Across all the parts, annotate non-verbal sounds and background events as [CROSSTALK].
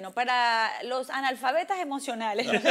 Bueno, para los analfabetas emocionales, [LAUGHS]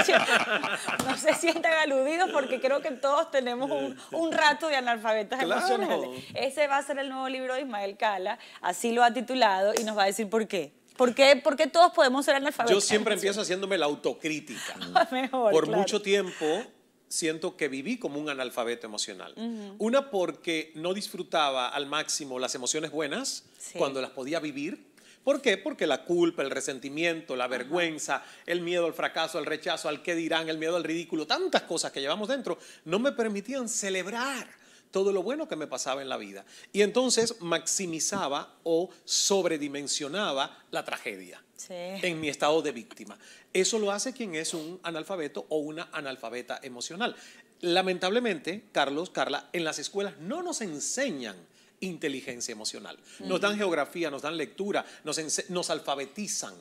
no se sientan, aludidos porque creo que todos tenemos un, rato de analfabetas emocionales. Ese va a ser el nuevo libro de Ismael Cala, así lo ha titulado y nos va a decir por qué. ¿Por qué, ¿Por todos podemos ser analfabetas? Yo siempre empiezo haciéndome la autocrítica. [LAUGHS] Ah, por mucho tiempo siento que viví como un analfabeto emocional. Una porque no disfrutaba al máximo las emociones buenas cuando las podía vivir ¿Por qué? Porque la culpa, el resentimiento, la vergüenza, el miedo al fracaso, al rechazo, al qué dirán, el miedo al ridículo, tantas cosas que llevamos dentro, no me permitían celebrar todo lo bueno que me pasaba en la vida. Y entonces maximizaba o sobredimensionaba la tragedia en mi estado de víctima. Eso lo hace quien es un analfabeto o una analfabeta emocional. Lamentablemente, Carlos, Carla, en las escuelas no nos enseñan inteligencia emocional. Nos mm. dan geografía, nos dan lectura, nos, alfabetizan,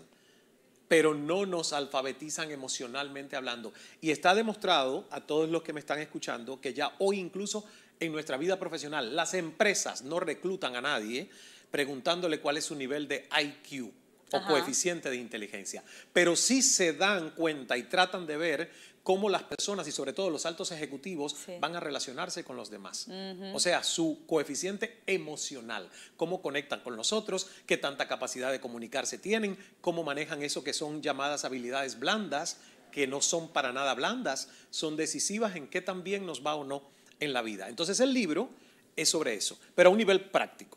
pero no nos alfabetizan emocionalmente hablando. Y está demostrado a todos los que me están escuchando que ya hoy incluso en nuestra vida profesional las empresas no reclutan a nadie preguntándole cuál es su nivel de IQ o coeficiente de inteligencia, pero sí se dan cuenta y tratan de ver cómo las personas y sobre todo los altos ejecutivos van a relacionarse con los demás. O sea, su coeficiente emocional, cómo conectan con nosotros, qué tanta capacidad de comunicarse tienen, cómo manejan eso que son llamadas habilidades blandas, que no son para nada blandas, son decisivas en qué tan bien nos va o no en la vida. Entonces el libro es sobre eso, pero a un nivel práctico.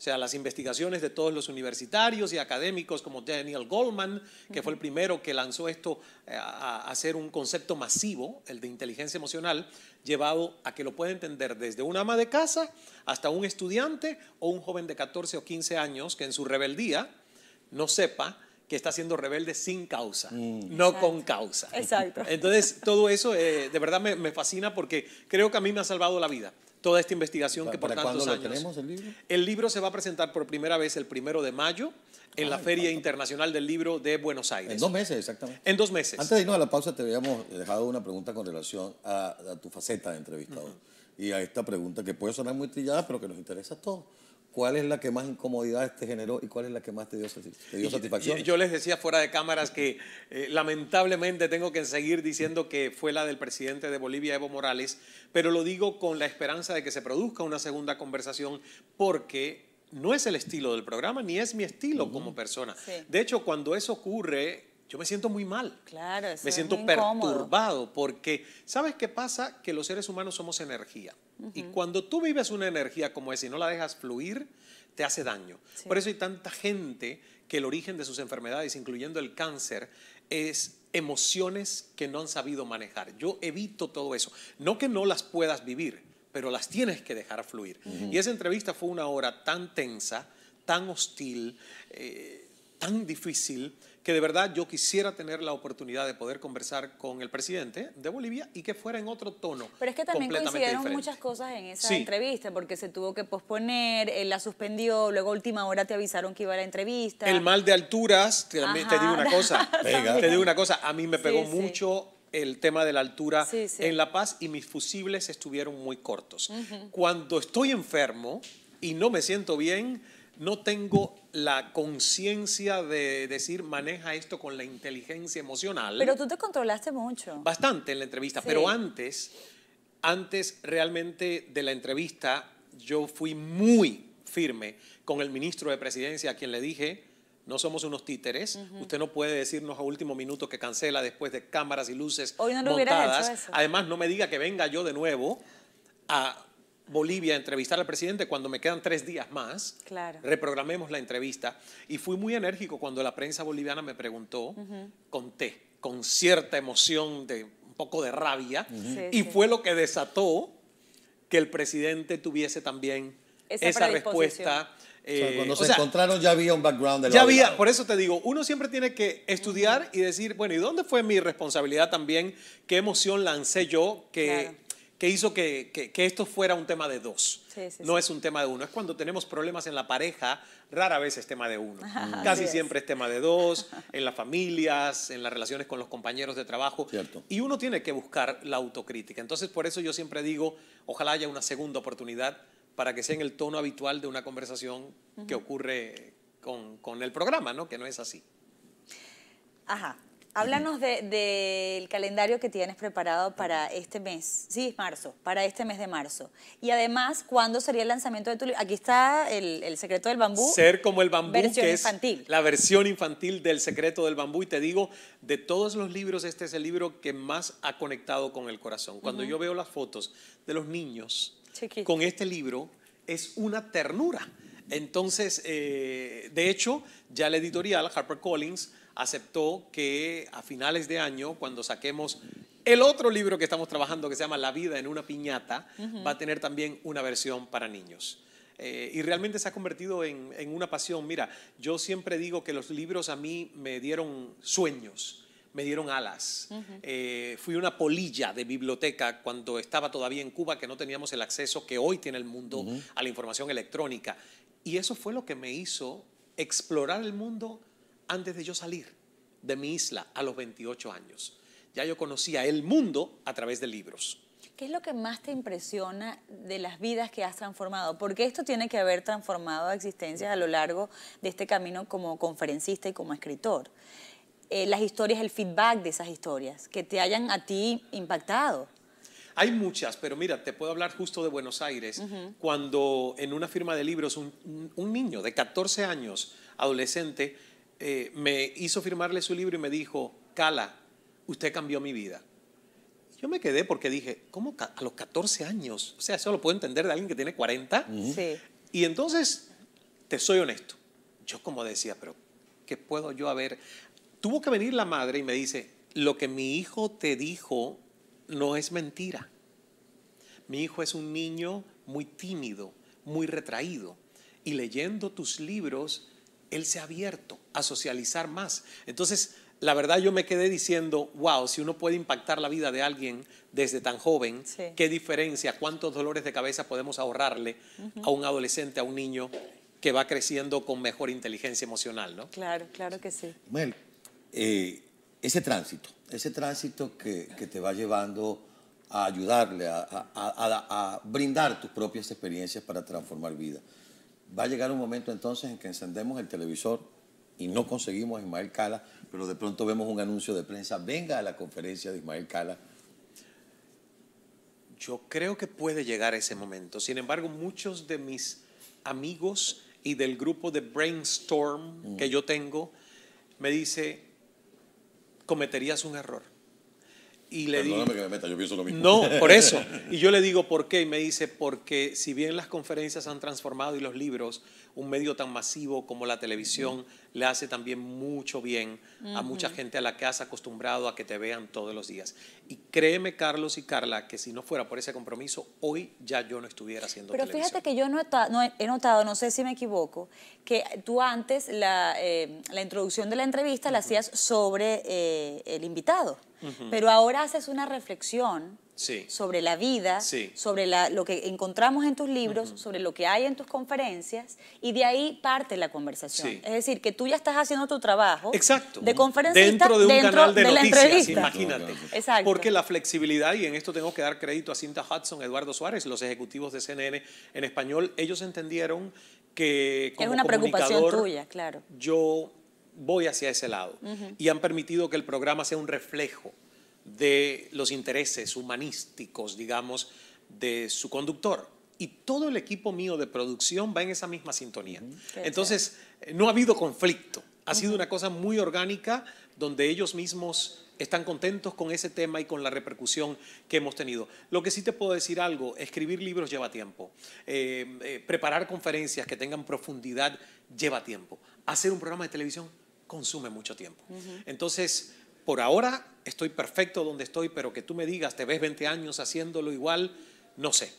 O sea, las investigaciones de todos los universitarios y académicos como Daniel Goldman, que fue el primero que lanzó esto eh, a, ser hacer un concepto masivo, el de inteligencia emocional, llevado a que lo pueda entender desde un ama de casa hasta un estudiante o un joven de 14 o 15 años que en su rebeldía no sepa que está siendo rebelde sin causa, mm. no con causa. Exacto. Entonces, todo eso eh, de verdad me fascina porque creo que a mí me ha salvado la vida toda esta investigación que por tantos años. tenemos, el, libro? el libro? se va a presentar por primera vez el primero de mayo en la Feria Internacional del Libro de Buenos Aires. En dos meses, exactamente. En dos meses. Antes de irnos a la pausa, te habíamos eh, dejado una pregunta con relación a, tu faceta de entrevistador. Y a esta pregunta que puede sonar muy trillada, pero que nos interesa a todos. ¿Cuál es la que más incomodidad te generó y cuál es la que más te dio, satisfacción? Yo, les decía fuera de cámaras que eh, lamentablemente tengo que seguir diciendo que fue la del presidente de Bolivia, Evo Morales, pero lo digo con la esperanza de que se produzca una segunda conversación porque no es el estilo del programa ni es mi estilo como persona. De hecho, cuando eso ocurre, yo me siento muy mal. Claro, Me siento perturbado porque, ¿sabes qué pasa? Que los seres humanos somos energía. Y cuando tú vives una energía como esa y no la dejas fluir, te hace daño. Por eso hay tanta gente que el origen de sus enfermedades, incluyendo el cáncer, es emociones que no han sabido manejar. Yo evito todo eso. No que no las puedas vivir, pero las tienes que dejar fluir. Y esa entrevista fue una hora tan tensa, tan hostil, eh, tan difícil que de verdad yo quisiera tener la oportunidad de poder conversar con el presidente de Bolivia y que fuera en otro tono. Pero es que también coincidieron muchas cosas en esa entrevista, porque se tuvo que posponer, la suspendió, luego a última hora te avisaron que iba a la entrevista. El mal de alturas, te, digo una cosa, [LAUGHS] te digo una cosa, a mí me pegó mucho el tema de la altura en La Paz y mis fusibles estuvieron muy cortos. Cuando estoy enfermo y no me siento bien, no tengo la conciencia de decir maneja esto con la inteligencia emocional. Pero tú te controlaste mucho. Bastante en la entrevista, pero antes, antes realmente de la entrevista, yo fui muy firme con el ministro de Presidencia a quien le dije, no somos unos títeres. Usted no puede decirnos a último minuto que cancela después de cámaras y luces Hoy no montadas. Además, no me diga que venga yo de nuevo a Bolivia entrevistar al presidente cuando me quedan tres días más. Claro. Reprogramemos la entrevista. Y fui muy enérgico cuando la prensa boliviana me preguntó, conté con cierta emoción, de un poco de rabia, y fue lo que desató que el presidente tuviese también esa, respuesta. Eh, cuando se encontraron ya había un background Ya había, por eso te digo, uno siempre tiene que estudiar y decir, bueno, ¿y dónde fue mi responsabilidad también? ¿Qué emoción lancé yo que que hizo que, esto fuera un tema de dos. no es un tema de uno. Es cuando tenemos problemas en la pareja, rara vez es tema de uno. Casi siempre es. tema de dos, [LAUGHS] en las familias, en las relaciones con los compañeros de trabajo. Cierto. Y uno tiene que buscar la autocrítica. Entonces, por eso yo siempre digo, ojalá haya una segunda oportunidad para que sea en el tono habitual de una conversación que ocurre con, el programa, ¿no? Que no es así. Ajá. Háblanos del calendario que tienes preparado para este mes, sí, es marzo, para este mes de marzo. Y además, ¿cuándo sería el lanzamiento de tu libro? Aquí está el, secreto del bambú. Ser como el bambú, versión infantil. la versión infantil del secreto del bambú. Y te digo, de todos los libros, este es el libro que más ha conectado con el corazón. Cuando yo veo las fotos de los niños con este libro, es una ternura. Entonces, eh, de hecho, ya la editorial HarperCollins aceptó que a finales de año, cuando saquemos el otro libro que estamos trabajando, que se llama La vida en una piñata, va a tener también una versión para niños. Eh, y realmente se ha convertido en, una pasión. Mira, yo siempre digo que los libros a mí me dieron sueños, me dieron alas. Eh, fui una polilla de biblioteca cuando estaba todavía en Cuba, que no teníamos el acceso que hoy tiene el mundo a la información electrónica. Y eso fue lo que me hizo explorar el mundo antes de yo salir de mi isla a los 28 años. Ya yo conocía el mundo a través de libros. ¿Qué es lo que más te impresiona de las vidas que has transformado? Porque esto tiene que haber transformado existencias a lo largo de este camino como conferencista y como escritor. Eh, las historias, el feedback de esas historias, que te hayan a ti impactado. Hay muchas, pero mira, te puedo hablar justo de Buenos Aires, cuando en una firma de libros un, un niño de 14 años, adolescente, eh, me hizo firmarle su libro y me dijo, Cala, usted cambió mi vida. Yo me quedé porque dije, ¿cómo a los 14 años? O sea, eso lo puedo entender de alguien que tiene 40. sí. Y entonces, te soy honesto, yo como decía, pero ¿qué puedo yo haber? Tuvo que venir la madre y me dice, lo que mi hijo te dijo no es mentira. Mi hijo es un niño muy tímido, muy retraído. Y leyendo tus libros, él se ha abierto a socializar más. Entonces, la verdad yo me quedé diciendo, wow, si uno puede impactar la vida de alguien desde tan joven, qué diferencia, cuántos dolores de cabeza podemos ahorrarle a un adolescente, a un niño que va creciendo con mejor inteligencia emocional, ¿no? Claro, claro que sí. Bueno, eh, ese tránsito, ese tránsito que, te va llevando a ayudarle, a, brindar tus propias experiencias para transformar vida va a llegar un momento entonces en que encendemos el televisor y no conseguimos a Ismael Cala, pero de pronto vemos un anuncio de prensa, venga a la conferencia de Ismael Cala. Yo creo que puede llegar ese momento. Sin embargo, muchos de mis amigos y del grupo de Brainstorm que mm. yo tengo me dice, cometerías un error. Y le digo, que me meta, yo pienso lo mismo. No, por eso. [LAUGHS] Y yo le digo por qué, y me dice, porque si bien las conferencias han transformado y los libros, un medio tan masivo como la televisión le hace también mucho bien a mucha gente a la que has acostumbrado a que te vean todos los días. Y créeme, Carlos y Carla, que si no fuera por ese compromiso, hoy ya yo no estuviera haciendo Pero fíjate que yo no he, no he, notado, no sé si me equivoco, que tú antes la, eh, introducción de la entrevista la hacías sobre eh, el invitado. Pero ahora haces una reflexión sobre la vida, sobre lo que encontramos en tus libros, sobre lo que hay en tus conferencias, y de ahí parte la conversación. Es decir, que tú ya estás haciendo tu trabajo de conferencista dentro de un canal de, noticias, imagínate. Porque la flexibilidad, y en esto tengo que dar crédito a Cinta Hudson, Eduardo Suárez, los ejecutivos de CNN en español, ellos entendieron que es una preocupación tuya, claro. Yo voy hacia ese lado y han permitido que el programa sea un reflejo de los intereses humanísticos, digamos, de su conductor. Y todo el equipo mío de producción va en esa misma sintonía. Entonces, no ha habido conflicto. Ha sido una cosa muy orgánica, donde ellos mismos están contentos con ese tema y con la repercusión que hemos tenido. Lo que sí te puedo decir algo, escribir libros lleva tiempo, eh, eh, preparar conferencias que tengan profundidad lleva tiempo, hacer un programa de televisión consume mucho tiempo. Entonces, por ahora estoy perfecto donde estoy, pero que tú me digas, te ves 20 años haciéndolo igual, no sé.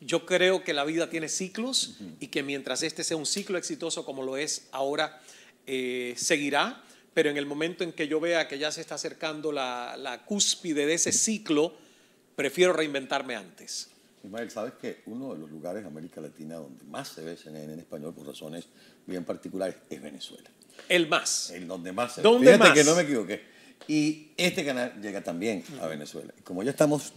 Yo creo que la vida tiene ciclos y que mientras este sea un ciclo exitoso como lo es ahora, eh, seguirá pero en el momento en que yo vea que ya se está acercando la, cúspide de ese ciclo, prefiero reinventarme antes. Ismael, sabes que uno de los lugares de América Latina donde más se ve CNN en español por razones bien particulares es Venezuela. El más. El donde más se ve. Fíjate que no me equivoqué. Y este canal llega también a Venezuela. Como ya estamos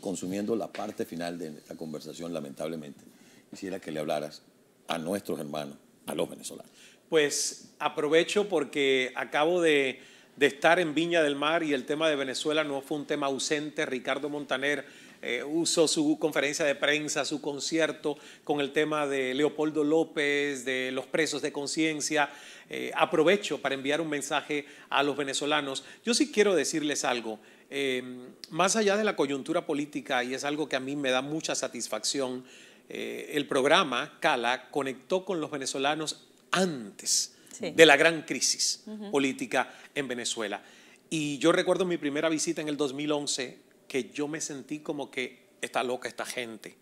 consumiendo la parte final de esta conversación, lamentablemente, quisiera que le hablaras a nuestros hermanos, a los venezolanos pues aprovecho porque acabo de, estar en Viña del Mar y el tema de Venezuela no fue un tema ausente. Ricardo Montaner eh, usó su conferencia de prensa, su concierto con el tema de Leopoldo López, de los presos de conciencia. Eh, aprovecho para enviar un mensaje a los venezolanos. Yo sí quiero decirles algo. Eh, más allá de la coyuntura política, y es algo que a mí me da mucha satisfacción, el programa Cala conectó con los venezolanos antes de la gran crisis política en Venezuela. Y yo recuerdo mi primera visita en el 2011 que yo me sentí como que está loca esta gente.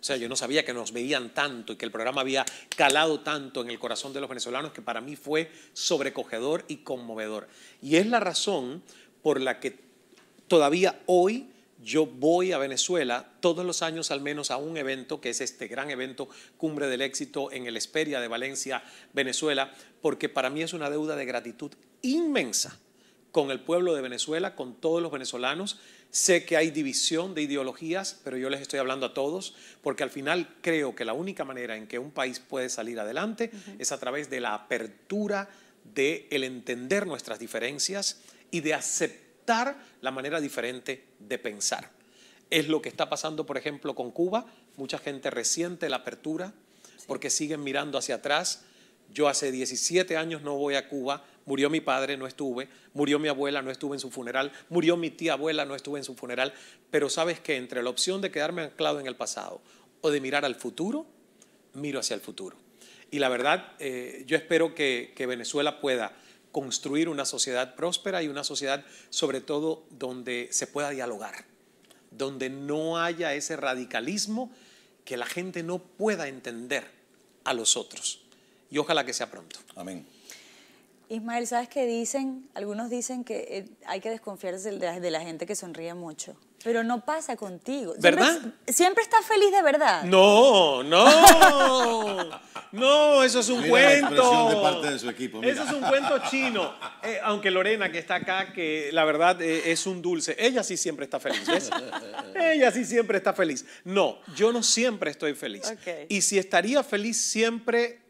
O sea, yo no sabía que nos veían tanto y que el programa había calado tanto en el corazón de los venezolanos que para mí fue sobrecogedor y conmovedor. Y es la razón por la que todavía hoy yo voy a Venezuela todos los años al menos a un evento, que es este gran evento Cumbre del Éxito en el Esperia de Valencia, Venezuela, porque para mí es una deuda de gratitud inmensa con el pueblo de Venezuela, con todos los venezolanos. Sé que hay división de ideologías, pero yo les estoy hablando a todos, porque al final creo que la única manera en que un país puede salir adelante es a través de la apertura, de el entender nuestras diferencias y de aceptar la manera diferente de pensar. Es lo que está pasando, por ejemplo, con Cuba. Mucha gente resiente la apertura porque siguen mirando hacia atrás. Yo hace 17 años no voy a Cuba, murió mi padre, no estuve, murió mi abuela, no estuve en su funeral, murió mi tía abuela, no estuve en su funeral, pero sabes que entre la opción de quedarme anclado en el pasado o de mirar al futuro, miro hacia el futuro. Y la verdad, eh, yo espero que Venezuela pueda construir una sociedad próspera y una sociedad sobre todo donde se pueda dialogar, donde no haya ese radicalismo que la gente no pueda entender a los otros. Y ojalá que sea pronto. Amén. Ismael, ¿sabes qué dicen? Algunos dicen que eh, hay que desconfiar de la gente que sonríe mucho. Pero no pasa contigo. ¿Verdad? Siempre, estás feliz de verdad. No, no. No, eso es un cuento. equipo. Eso es un cuento chino. Eh, aunque Lorena, que está acá, que la verdad eh, es un dulce. Ella sí siempre está feliz. Ella sí siempre está feliz. No, yo no siempre estoy feliz. Y si estaría feliz siempre,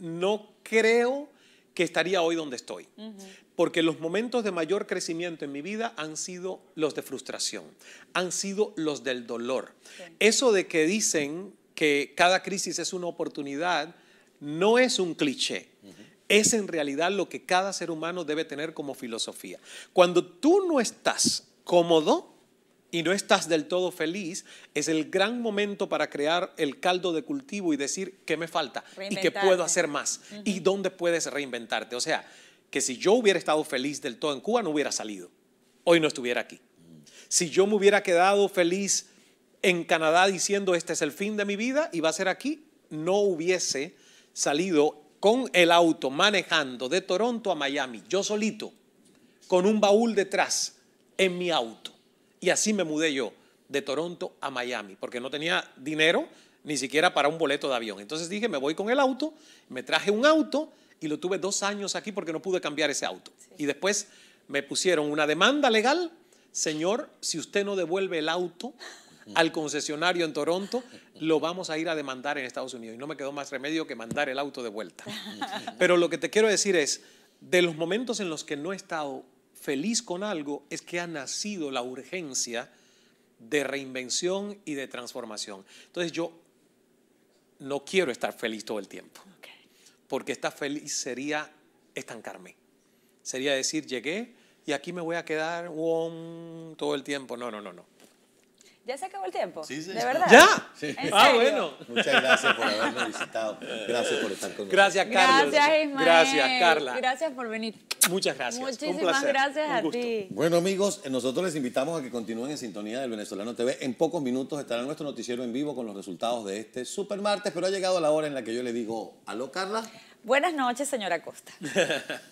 no creo que estaría hoy donde estoy. Porque los momentos de mayor crecimiento en mi vida han sido los de frustración, han sido los del dolor. Eso de que dicen que cada crisis es una oportunidad, no es un cliché. Es en realidad lo que cada ser humano debe tener como filosofía. Cuando tú no estás cómodo, y no estás del todo feliz, es el gran momento para crear el caldo de cultivo y decir qué me falta y qué puedo hacer más y dónde puedes reinventarte. O sea, que si yo hubiera estado feliz del todo en Cuba, no hubiera salido. Hoy no estuviera aquí. Si yo me hubiera quedado feliz en Canadá diciendo este es el fin de mi vida y va a ser aquí, no hubiese salido con el auto manejando de Toronto a Miami, yo solito, con un baúl detrás, en mi auto. Y así me mudé yo de Toronto a Miami, porque no tenía dinero ni siquiera para un boleto de avión. Entonces dije, me voy con el auto, me traje un auto y lo tuve dos años aquí porque no pude cambiar ese auto. Y después me pusieron una demanda legal, señor, si usted no devuelve el auto al concesionario en Toronto, lo vamos a ir a demandar en Estados Unidos. Y no me quedó más remedio que mandar el auto de vuelta. [LAUGHS] Pero lo que te quiero decir es, de los momentos en los que no he estado feliz con algo es que ha nacido la urgencia de reinvención y de transformación. Entonces yo no quiero estar feliz todo el tiempo, porque estar feliz sería estancarme. Sería decir, llegué y aquí me voy a quedar todo el tiempo. No, no, no, no. Ya se acabó el tiempo. Sí, sí. ¿De verdad? ¿Ya? Sí. Ah, bueno. Muchas gracias por haberme visitado. Gracias por estar con nosotros. Gracias, Carlos. Gracias, Ismael. Gracias, Carla. Gracias por venir. Muchas gracias. Muchísimas gracias a ti. Bueno, amigos, eh, nosotros les invitamos a que continúen en sintonía del Venezolano TV. En pocos minutos estará nuestro noticiero en vivo con los resultados de este super martes, pero ha llegado la hora en la que yo le digo, aló, Carla. Buenas noches, señora Costa. [LAUGHS]